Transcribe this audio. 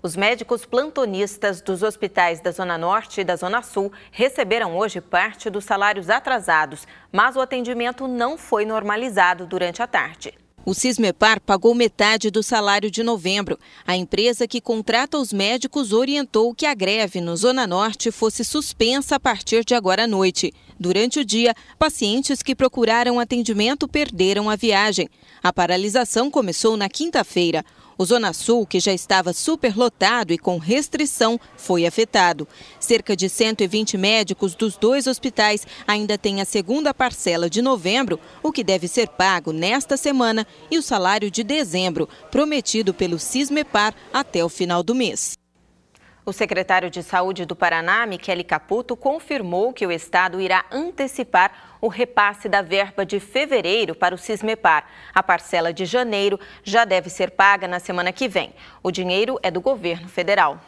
Os médicos plantonistas dos hospitais da Zona Norte e da Zona Sul receberam hoje parte dos salários atrasados, mas o atendimento não foi normalizado durante a tarde. O Cismepar pagou metade do salário de novembro. A empresa que contrata os médicos orientou que a greve no Zona Norte fosse suspensa a partir de agora à noite. Durante o dia, pacientes que procuraram atendimento perderam a viagem. A paralisação começou na quinta-feira. O Zona Sul, que já estava superlotado e com restrição, foi afetado. Cerca de 120 médicos dos dois hospitais ainda têm a segunda parcela de novembro, o que deve ser pago nesta semana, e o salário de dezembro, prometido pelo CISMEPAR até o final do mês. O secretário de Saúde do Paraná, Michele Caputo, confirmou que o Estado irá antecipar o repasse da verba de fevereiro para o Cismepar. A parcela de janeiro já deve ser paga na semana que vem. O dinheiro é do governo federal.